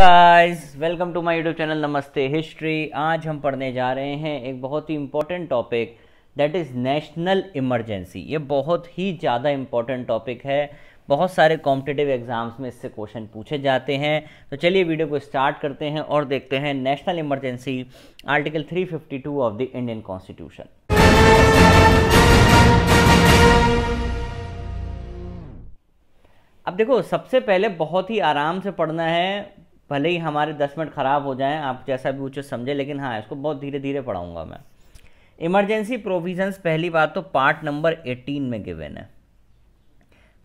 guys welcome to my YouTube channel नमस्ते history आज हम पढ़ने जा रहे हैं एक बहुत ही important topic that is national emergency ये बहुत ही ज़्यादा इंपॉर्टेंट टॉपिक है बहुत सारे कॉम्पिटेटिव एग्जाम्स में इससे क्वेश्चन पूछे जाते हैं तो चलिए वीडियो को स्टार्ट करते हैं और देखते हैं national emergency article three of the Indian constitution अब देखो सबसे पहले बहुत ही आराम से पढ़ना है भले ही हमारे दस मिनट ख़राब हो जाएं आप जैसा भी उचित समझे लेकिन हाँ इसको बहुत धीरे धीरे पढ़ाऊंगा मैं इमरजेंसी प्रोविजंस पहली बात तो पार्ट नंबर एटीन में गिवेन है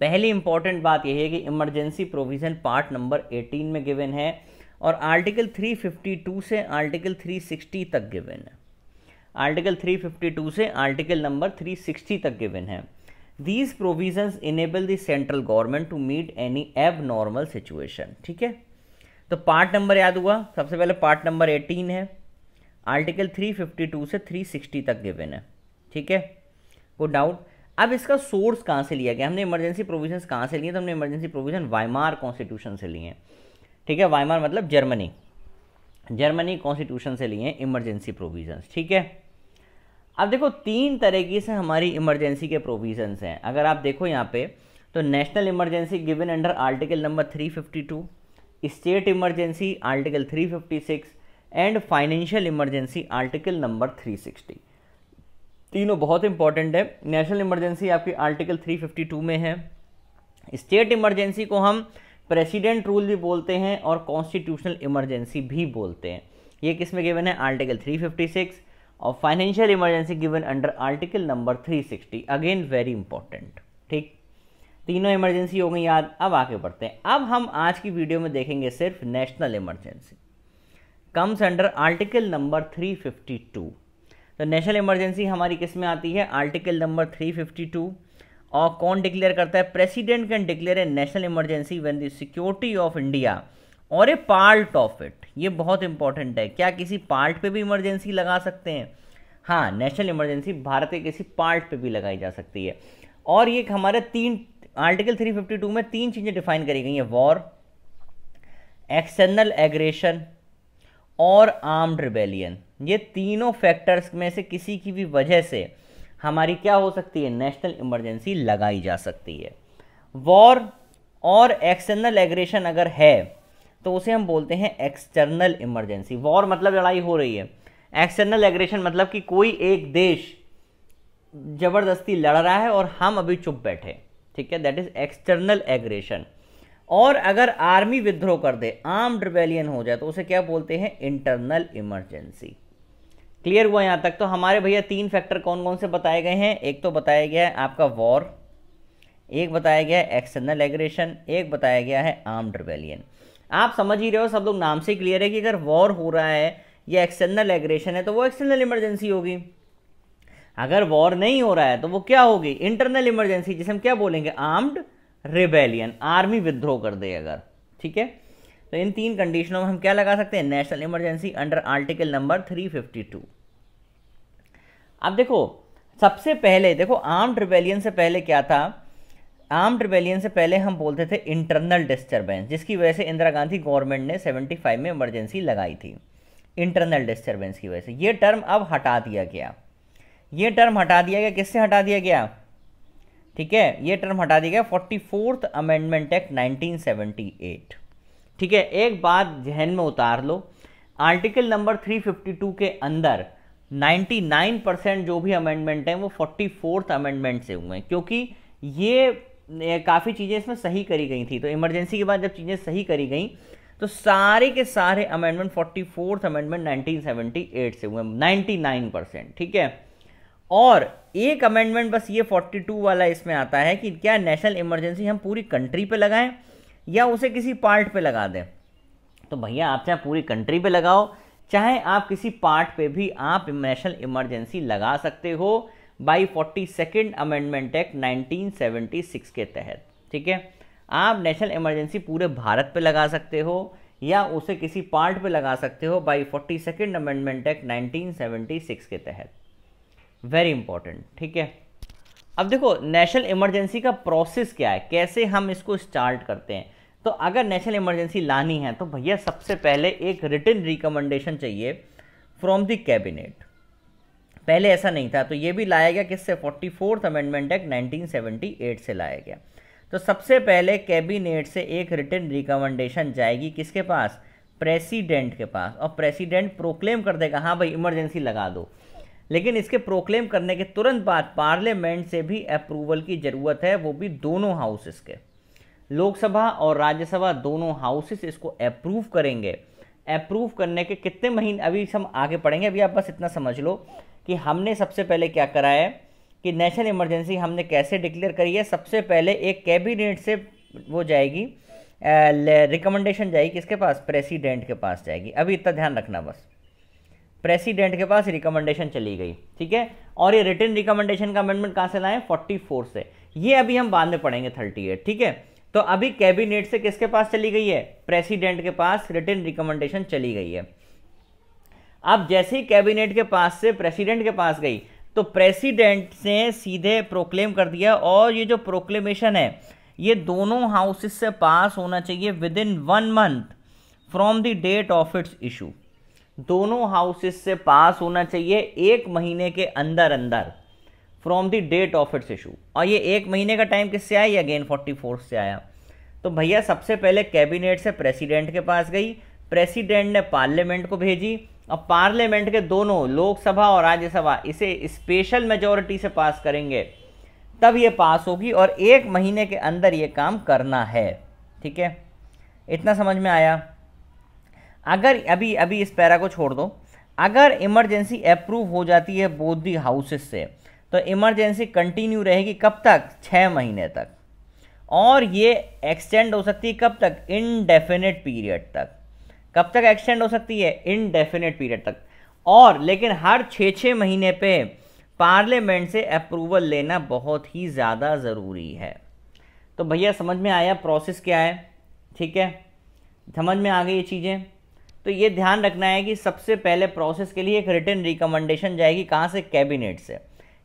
पहली इंपॉर्टेंट बात यह है कि emergency provision part number eighteen में गिवेन है और आर्टिकल 352 से आर्टिकल 360 तक गिवेन है आर्टिकल 352 से आर्टिकल नंबर 360 तक गिवेन है these provisions enable the central government to meet any abnormal situation ठीक है तो पार्ट नंबर याद हुआ सबसे पहले पार्ट नंबर एटीन है आर्टिकल थ्री फिफ्टी टू से थ्री सिक्सटी तक गिवन है ठीक है गुड डाउट अब इसका सोर्स कहाँ से लिया गया हमने इमरजेंसी प्रोविजन कहाँ से लिए तो हमने इमरजेंसी प्रोविजन वाइमार कॉन्स्टिट्यूशन से लिए हैं ठीक है वाइमार मतलब जर्मनी जर्मनी कॉन्स्टिट्यूशन से लिए हैं इमरजेंसी प्रोविजंस ठीक है अब देखो तीन तरीके से हमारी इमरजेंसी के प्रोविजंस हैं अगर आप देखो यहाँ पे तो national emergency given under article number three fifty two state emergency article 356 and financial emergency article number 360 तीनों बहुत इंपॉर्टेंट है नेशनल इमरजेंसी आपकी आर्टिकल 352 में है स्टेट इमरजेंसी को हम प्रेसिडेंट रूल भी बोलते हैं और कॉन्स्टिट्यूशनल इमरजेंसी भी बोलते हैं ये किस में गिवन है आर्टिकल 356 और financial emergency given under article number 360 again very important ठीक तीनों इमरजेंसी हो गई याद अब आगे बढ़ते हैं अब हम आज की वीडियो में देखेंगे सिर्फ national emergency comes under article number 352 तो नेशनल इमरजेंसी हमारी किस में आती है आर्टिकल नंबर 352 और कौन डिक्लेयर करता है president can declare a national emergency when the security of India और ए पार्ट ऑफ इट ये बहुत इंपॉर्टेंट है क्या किसी पार्ट पर भी इमरजेंसी लगा सकते हैं हाँ नेशनल इमरजेंसी भारत के किसी पार्ट पे भी लगाई जा सकती है और ये हमारे तीन आर्टिकल 352 में तीन चीज़ें डिफाइन करी गई हैं वॉर एक्सटर्नल एग्रेशन और आर्म्ड रिबेलियन ये तीनों फैक्टर्स में से किसी की भी वजह से हमारी क्या हो सकती है नेशनल इमरजेंसी लगाई जा सकती है वॉर और एक्सटर्नल एग्रेशन अगर है तो उसे हम बोलते हैं एक्सटर्नल इमरजेंसी वॉर मतलब लड़ाई हो रही है एक्सटर्नल एग्रेशन मतलब कि कोई एक देश ज़बरदस्ती लड़ रहा है और हम अभी चुप बैठे ठीक है दैट इज एक्सटर्नल एग्रेशन और अगर आर्मी विद्रोह कर दे आर्म्ड रिवेलियन हो जाए तो उसे क्या बोलते हैं इंटरनल इमरजेंसी क्लियर हुआ यहां तक तो हमारे भैया तीन फैक्टर कौन कौन से बताए गए हैं एक तो बताया गया है आपका वॉर एक बताया गया है एक्सटर्नल एग्रेशन एक बताया गया है आर्म्ड रिवेलियन आप समझ ही रहे हो सब लोग नाम से क्लियर है कि अगर वॉर हो रहा है या एक्सटर्नल एग्रेशन है तो वो एक्सटर्नल इमरजेंसी होगी अगर वॉर नहीं हो रहा है तो वो क्या होगी इंटरनल इमरजेंसी जिसे हम क्या बोलेंगे आर्म्ड रिबेलियन आर्मी विद्रोह कर दे अगर ठीक है तो इन तीन कंडीशनों में हम क्या लगा सकते हैं national emergency under article number 352 अब देखो सबसे पहले देखो आर्म्ड रिबेलियन से पहले क्या था आर्म्ड रिबेलियन से पहले हम बोलते थे इंटरनल डिस्टर्बेंस जिसकी वजह से इंदिरा गांधी गवर्नमेंट ने 75 में इमरजेंसी लगाई थी इंटरनल डिस्टर्बेंस की वजह से ये टर्म अब हटा दिया गया ये टर्म हटा दिया गया किससे हटा दिया गया ठीक है ये टर्म हटा दिया गया फोर्टी फोर्थ अमेंडमेंट एक्ट 1978 ठीक है एक बात जहन में उतार लो आर्टिकल नंबर 352 के अंदर 99 परसेंट जो भी अमेंडमेंट हैं वो फोर्टी फोर्थ अमेंडमेंट से हुए हैं क्योंकि ये काफ़ी चीज़ें इसमें सही करी गई थी तो इमरजेंसी के बाद जब चीज़ें सही करी गई तो सारे के सारे amendment forty fourth amendment eight से हुए नाइन परसेंट ठीक है और एक अमेंडमेंट बस ये 42 वाला इसमें आता है कि क्या नेशनल इमरजेंसी हम पूरी कंट्री पे लगाएं या उसे किसी पार्ट पे लगा दें तो भैया आप चाहे पूरी कंट्री पे लगाओ चाहे आप किसी पार्ट पे भी आप नेशनल इमरजेंसी लगा सकते हो by forty second amendment act nineteen के तहत ठीक है आप नेशनल इमरजेंसी पूरे भारत पर लगा सकते हो या उसे किसी पार्ट पे लगा सकते हो by forty second amendment act 1976 के तहत वेरी इंपॉर्टेंट ठीक है अब देखो नेशनल इमरजेंसी का प्रोसेस क्या है कैसे हम इसको स्टार्ट करते हैं तो अगर नेशनल इमरजेंसी लानी है तो भैया सबसे पहले एक रिटर्न रिकमेंडेशन चाहिए फ्रॉम द कैबिनेट पहले ऐसा नहीं था तो ये भी लाया गया किससे फोर्टी फोर्थ अमेंडमेंट एक्ट 1978 से लाया गया तो सबसे पहले कैबिनेट से एक रिटर्न रिकमेंडेशन जाएगी किसके पास प्रेसिडेंट के पास और प्रेसिडेंट प्रोक्लेम कर देगा हाँ भाई इमरजेंसी लगा दो लेकिन इसके प्रोक्लेम करने के तुरंत बाद पार्लियामेंट से भी अप्रूवल की ज़रूरत है वो भी दोनों हाउसेस के लोकसभा और राज्यसभा दोनों हाउसेस इसको अप्रूव करेंगे अप्रूव करने के कितने महीने अभी हम आगे पढ़ेंगे अभी आप बस इतना समझ लो कि हमने सबसे पहले क्या करा है कि नेशनल इमरजेंसी हमने कैसे डिक्लेयर करी है सबसे पहले एक कैबिनेट से वो जाएगी रिकमेंडेशन जाएगी किसके पास प्रेसिडेंट के पास जाएगी अभी इतना ध्यान रखना बस प्रेसिडेंट के पास रिकमेंडेशन चली गई ठीक है और ये रिटर्न रिकमेंडेशन का अमेंडमेंट कहाँ से लाए 44 से ये अभी हम बाद में पढ़ेंगे 38 ठीक है तो अभी कैबिनेट से किसके पास चली गई है प्रेसिडेंट के पास रिटर्न रिकमेंडेशन चली गई है अब जैसे ही कैबिनेट के पास से प्रेसिडेंट के पास गई तो प्रेसिडेंट ने सीधे प्रोक्लेम कर दिया और ये जो प्रोक्लेमेशन है ये दोनों हाउसेस से पास होना चाहिए within one month from the date of its issue दोनों हाउसेस से पास होना चाहिए एक महीने के अंदर अंदर from the date of its issue और ये एक महीने का टाइम किससे आया अगेन फोर्टी फोर्थ से आया तो भैया सबसे पहले कैबिनेट से प्रेसिडेंट के पास गई प्रेसिडेंट ने पार्लियामेंट को भेजी अब पार्लियामेंट के दोनों लोकसभा और राज्यसभा इसे स्पेशल मेजोरिटी से पास करेंगे तब ये पास होगी और एक महीने के अंदर ये काम करना है ठीक है इतना समझ में आया अगर अभी अभी इस पैरा को छोड़ दो अगर इमरजेंसी अप्रूव हो जाती है बोथ दी हाउसेस से तो इमरजेंसी कंटिन्यू रहेगी कब तक छः महीने तक और ये एक्सटेंड हो सकती है कब तक इनडेफिनेट पीरियड तक कब तक एक्सटेंड हो सकती है इनडेफिनेट पीरियड तक और लेकिन हर छः छः महीने पे पार्लियामेंट से अप्रूवल लेना बहुत ही ज़्यादा ज़रूरी है तो भैया समझ में आया प्रोसेस क्या है ठीक है समझ में आ गई ये चीज़ें तो ये ध्यान रखना है कि सबसे पहले प्रोसेस के लिए एक रिटर्न रिकमेंडेशन जाएगी कहाँ से कैबिनेट से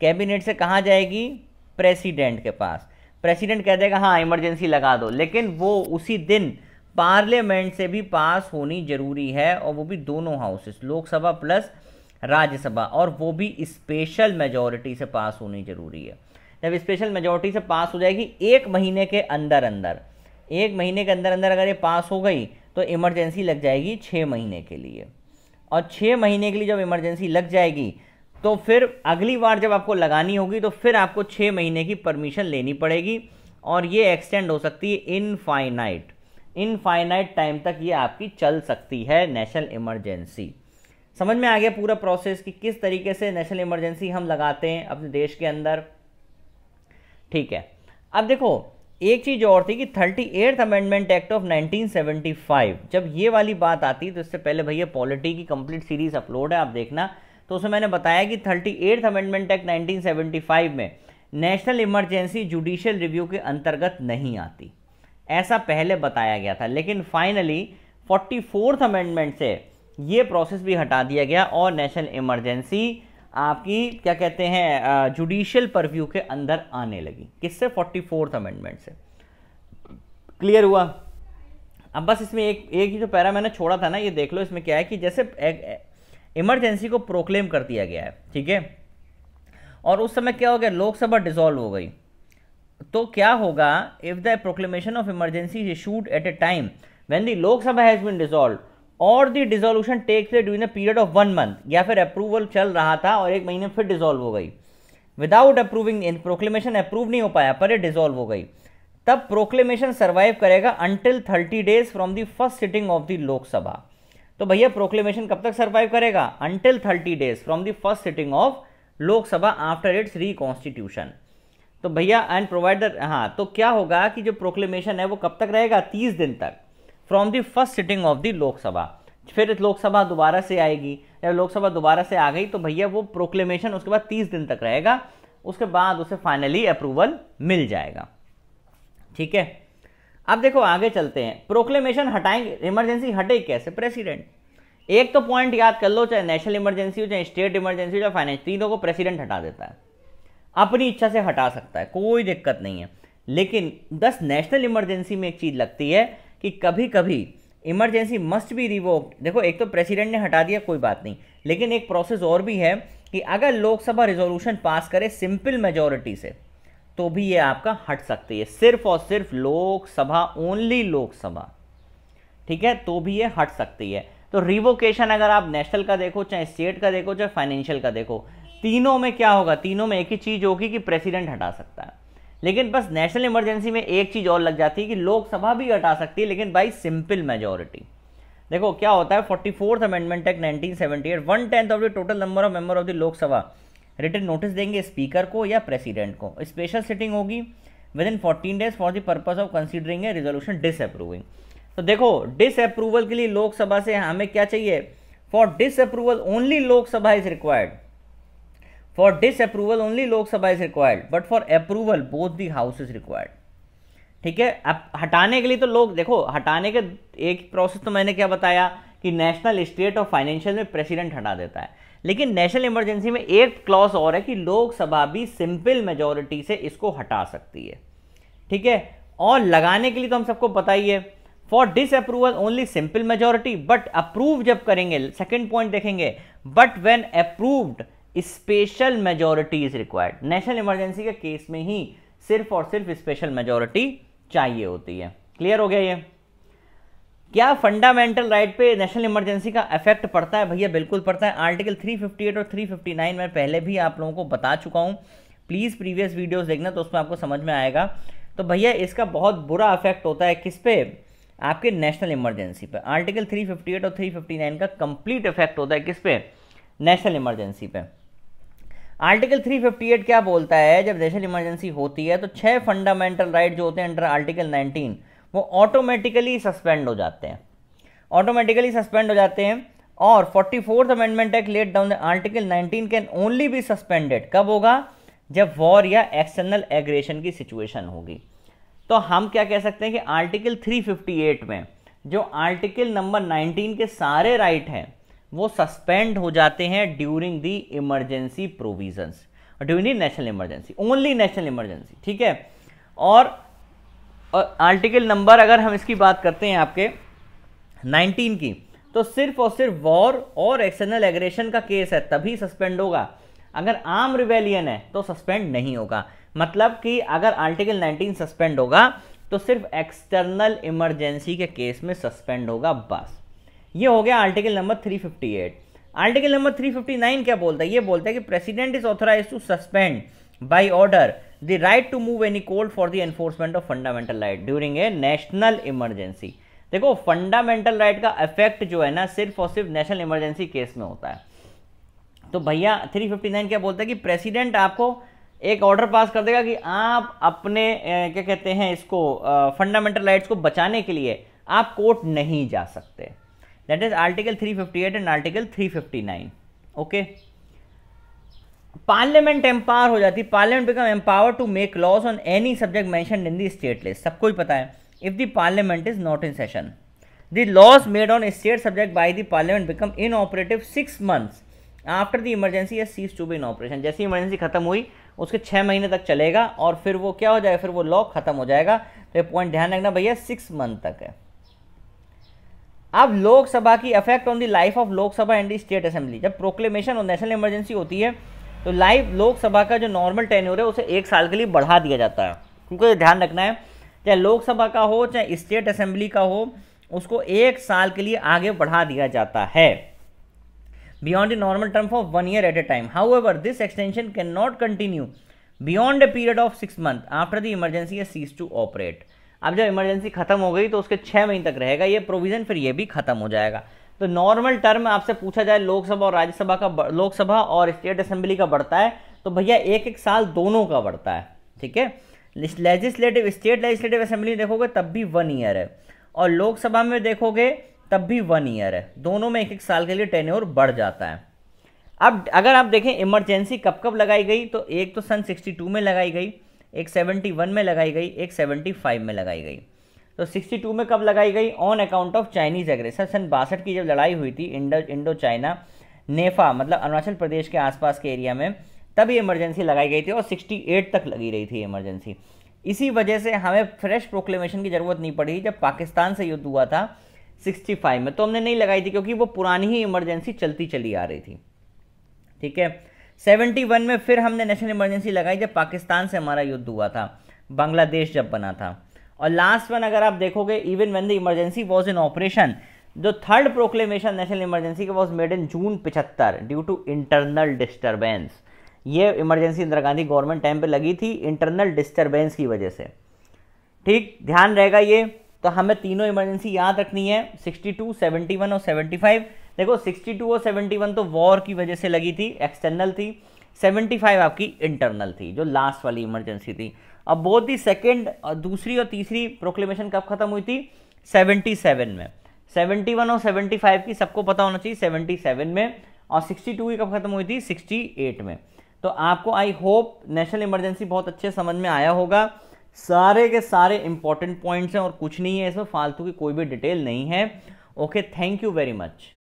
कैबिनेट से कहाँ जाएगी प्रेसिडेंट के पास प्रेसिडेंट कह देगा हाँ इमरजेंसी लगा दो लेकिन वो उसी दिन पार्लियामेंट से भी पास होनी जरूरी है और वो भी दोनों हाउसेस लोकसभा प्लस राज्यसभा और वो भी स्पेशल मेजोरिटी से पास होनी जरूरी है जब स्पेशल मेजोरिटी से पास हो जाएगी एक महीने के अंदर अंदर एक महीने के अंदर अंदर अगर ये पास हो गई तो इमरजेंसी लग जाएगी छः महीने के लिए और छः महीने के लिए जब इमरजेंसी लग जाएगी तो फिर अगली बार जब आपको लगानी होगी तो फिर आपको छः महीने की परमिशन लेनी पड़ेगी और ये एक्सटेंड हो सकती है इनफाइनाइट इनफाइनाइट टाइम तक ये आपकी चल सकती है नेशनल इमरजेंसी समझ में आ गया पूरा प्रोसेस कि किस तरीके से नेशनल इमरजेंसी हम लगाते हैं अपने देश के अंदर ठीक है अब देखो एक चीज़ और थी कि thirty eighth amendment act of 1975 जब ये वाली बात आती तो इससे पहले भैया पॉलिटी की कंप्लीट सीरीज अपलोड है आप देखना तो उसमें मैंने बताया कि थर्टी एट्थ अमेंडमेंट एक्ट 1975 में नेशनल इमरजेंसी जुडिशियल रिव्यू के अंतर्गत नहीं आती ऐसा पहले बताया गया था लेकिन फाइनली फोर्टी फोर्थ अमेंडमेंट से ये प्रोसेस भी हटा दिया गया और नेशनल इमरजेंसी आपकी क्या कहते हैं जुडिशियल परव्यू के अंदर आने लगी किससे फोर्टी फोर्थ अमेंडमेंट से क्लियर हुआ अब बस इसमें एक एक ही जो पैरा मैंने छोड़ा था ना ये देख लो इसमें क्या है कि जैसे इमरजेंसी को प्रोक्लेम कर दिया गया है ठीक है और उस समय क्या हो गया लोकसभा डिसॉल्व हो गई तो क्या होगा if the proclamation of emergency is issued at a time when the Lok Sabha has been dissolve और the dissolution take place during the period of one month या फिर अप्रूवल चल रहा था और एक महीने फिर डिजोल्व हो गई without approving in proclamation approve नहीं हो पाया पर ये डिजोल्व हो गई तब प्रोक्लेमेशन सर्वाइव करेगा until thirty days from the first sitting of the Lok Sabha तो भैया प्रोक्लेमेशन कब तक सर्वाइव करेगा until thirty days from the first sitting of Lok Sabha after its reconstitution तो भैया एंड प्रोवाइड हाँ तो क्या होगा कि जो प्रोक्लेमेशन है वो कब तक रहेगा तीस दिन तक from the first sitting of the Lok Sabha फिर लोकसभा दोबारा से आएगी जब लोकसभा दोबारा से आ गई तो भैया वो प्रोक्लेमेशन उसके बाद तीस दिन तक रहेगा उसके बाद उसे फाइनली अप्रूवल मिल जाएगा ठीक है अब देखो आगे चलते हैं प्रोक्लेमेशन हटाएंगे इमरजेंसी हटे कैसे प्रेसिडेंट एक तो पॉइंट याद कर लो चाहे नेशनल इमरजेंसी हो चाहे स्टेट इमरजेंसी हो चाहे फाइनेंस तीनों को प्रेसिडेंट हटा देता है अपनी इच्छा से हटा सकता है कोई दिक्कत नहीं है लेकिन दस नेशनल इमरजेंसी में एक चीज़ लगती है कि कभी कभी इमरजेंसी मस्ट बी रिवोक्ड देखो एक तो प्रेसिडेंट ने हटा दिया कोई बात नहीं लेकिन एक प्रोसेस और भी है कि अगर लोकसभा रिजोल्यूशन पास करे सिंपल मेजोरिटी से तो भी ये आपका हट सकती है सिर्फ और सिर्फ लोकसभा ओनली लोकसभा ठीक है तो भी ये हट सकती है तो रिवोकेशन अगर आप नेशनल का देखो चाहे स्टेट का देखो चाहे फाइनेंशियल का देखो तीनों में क्या होगा तीनों में एक ही चीज़ होगी कि प्रेसिडेंट हटा सकता है लेकिन बस नेशनल इमरजेंसी में एक चीज़ और लग जाती है कि लोकसभा भी हटा सकती है लेकिन बाई सिंपल मेजोरिटी देखो क्या होता है forty fourth amendment act nineteen seventy eight one tenth of the total number of member of the Lok Sabha written notice देंगे स्पीकर को या प्रेसिडेंट को स्पेशल सिटिंग होगी within fourteen days for the purpose of considering a resolution disapproving तो देखो disapproval के लिए लोकसभा से हमें क्या चाहिए for disapproval only Lok Sabha is required for disapproval only Lok Sabha is required but for approval both both the house is ठीक है अब हटाने के लिए तो लोग देखो हटाने के एक प्रोसेस तो मैंने क्या बताया कि नेशनल स्टेट और फाइनेंशियल में प्रेसिडेंट हटा देता है लेकिन नेशनल इमरजेंसी में एक क्लॉज और है कि लोकसभा भी सिंपल मेजोरिटी से इसको हटा सकती है ठीक है और लगाने के लिए तो हम सबको पता ही है for disapproval only simple majority but approve जब करेंगे सेकेंड पॉइंट देखेंगे but when approved special majority is required national emergency के केस में ही सिर्फ और सिर्फ स्पेशल मेजोरिटी चाहिए होती है क्लियर हो गया ये क्या फंडामेंटल राइट पे नेशनल इमरजेंसी का इफेक्ट पड़ता है भैया बिल्कुल पड़ता है आर्टिकल 358 और 359 मैं पहले भी आप लोगों को बता चुका हूँ प्लीज़ प्रीवियस वीडियोस देखना तो उसमें आपको समझ में आएगा तो भैया इसका बहुत बुरा इफेक्ट होता है किस पे आपके नेशनल इमरजेंसी पे आर्टिकल 358 और 359 का कंप्लीट इफेक्ट होता है किस पे नेशनल इमरजेंसी पे आर्टिकल 358 क्या बोलता है जब नेशनल इमरजेंसी होती है तो छह फंडामेंटल राइट जो होते हैं अंडर आर्टिकल 19 वो ऑटोमेटिकली सस्पेंड हो जाते हैं ऑटोमेटिकली सस्पेंड हो जाते हैं और forty fourth amendment act laid down article 19 can only be suspended कब होगा जब वॉर या एक्सटर्नल एग्रेशन की सिचुएशन होगी तो हम क्या कह सकते हैं कि आर्टिकल 358 में जो आर्टिकल नंबर 19 के सारे राइट हैं वो सस्पेंड हो जाते हैं during the emergency provisions during the national emergency only national emergency ठीक है और आर्टिकल नंबर अगर हम इसकी बात करते हैं आपके 19 की तो सिर्फ और सिर्फ वॉर और एक्सटर्नल एग्रेशन का केस है तभी सस्पेंड होगा अगर आम रिवेलियन है तो सस्पेंड नहीं होगा मतलब कि अगर आर्टिकल 19 सस्पेंड होगा तो सिर्फ एक्सटर्नल इमरजेंसी के केस में सस्पेंड होगा बस ये हो गया आर्टिकल नंबर 358 आर्टिकल नंबर 359 क्या बोलता है ये बोलता है कि president is authorise to suspend by order the right to move any court for the enforcement of fundamental right during a national emergency देखो फंडामेंटल राइट का इफेक्ट जो है ना सिर्फ और सिर्फ नेशनल इमरजेंसी केस में होता है तो भैया 359 क्या बोलता है कि प्रेसिडेंट आपको एक ऑर्डर पास कर देगा कि आप अपने क्या कहते हैं इसको फंडामेंटल राइट्स को बचाने के लिए आप कोर्ट नहीं जा सकते that is article 358 and article 359 okay parliament empower हो जाती है parliament become empower to make laws on any subject mention in the state list सबको ही पता है if the parliament is not in session the laws made on state subject by the parliament become inoperative six months after the emergency या cease to be in operation जैसी emergency खत्म हुई उसके छः महीने तक चलेगा और फिर वो क्या हो जाएगा फिर वो लॉ खत्म हो जाएगा तो ये पॉइंट ध्यान रखना भैया सिक्स मंथ तक है अब लोकसभा की effect on the life of Lok Sabha and state assembly जब प्रोक्लेमेशन और नेशनल इमरजेंसी होती है तो लाइफ लोकसभा का जो नॉर्मल टेन्योर है उसे एक साल के लिए बढ़ा दिया जाता है क्योंकि ध्यान रखना है चाहे लोकसभा का हो चाहे स्टेट असेंबली का हो उसको एक साल के लिए आगे बढ़ा दिया जाता है beyond the normal term for one year at a time however this extension cannot continue beyond a period of six month after the emergency cease to operate अब जब इमरजेंसी खत्म हो गई तो उसके छः महीने तक रहेगा ये प्रोविजन फिर ये भी खत्म हो जाएगा तो नॉर्मल टर्म आपसे पूछा जाए लोकसभा और राज्यसभा का लोकसभा और स्टेट असेंबली का बढ़ता है तो भैया एक एक साल दोनों का बढ़ता है ठीक है लेजिस्लेटिव स्टेट लेजिस्लेटिव असेंबली देखोगे तब भी वन ईयर है और लोकसभा में देखोगे तब भी वन ईयर है दोनों में एक एक साल के लिए टेन्योर बढ़ जाता है अब अगर आप देखें इमरजेंसी कब कब लगाई गई तो एक तो सन 62 में लगाई गई एक सेवेंटी वन में लगाई गई एक सेवेंटी फाइव में लगाई गई तो सिक्सटी टू में कब लगाई गई on account of Chinese aggressor सन बासठ की जब लड़ाई हुई थी इंडो इंडो चाइना नेफा मतलब अरुणाचल प्रदेश के आसपास के एरिया में तब ये इमरजेंसी लगाई गई थी और 68 तक लगी रही थी इमरजेंसी इसी वजह से हमें फ्रेश प्रोक्लेमेशन की ज़रूरत नहीं पड़ी जब पाकिस्तान से युद्ध हुआ था 65 में तो हमने नहीं लगाई थी क्योंकि वो पुरानी ही इमरजेंसी चलती चली आ रही थी ठीक है सेवेंटी वन में फिर हमने नेशनल इमरजेंसी लगाई जब पाकिस्तान से हमारा युद्ध हुआ था बांग्लादेश जब बना था और लास्ट वन अगर आप देखोगे even when the emergency was in operation जो थर्ड प्रोक्लेमेशन नेशनल इमरजेंसी का वॉज मेड इन जून पिचहत्तर ड्यू टू इंटरनल डिस्टर्बेंस ये emergency Indira Gandhi government time पे लगी थी इंटरनल डिस्टर्बेंस की वजह से ठीक ध्यान रहेगा ये तो हमें तीनों इमरजेंसी याद रखनी है 62, 71 और 75 देखो 62 और 71 तो वॉर की वजह से लगी थी एक्सटर्नल थी 75 आपकी इंटरनल थी जो लास्ट वाली इमरजेंसी थी अब बोथ दी सेकेंड दूसरी और तीसरी प्रोक्लेमेशन कब खत्म हुई थी 77 में 71 और 75 की सबको पता होना चाहिए 77 में और 62 की कब खत्म हुई थी 68 में तो आपको आई होप नेशनल इमरजेंसी बहुत अच्छे समझ में आया होगा सारे के सारे इंपॉर्टेंट पॉइंट्स हैं और कुछ नहीं है इसमें फालतू की कोई भी डिटेल नहीं है okay thank you very much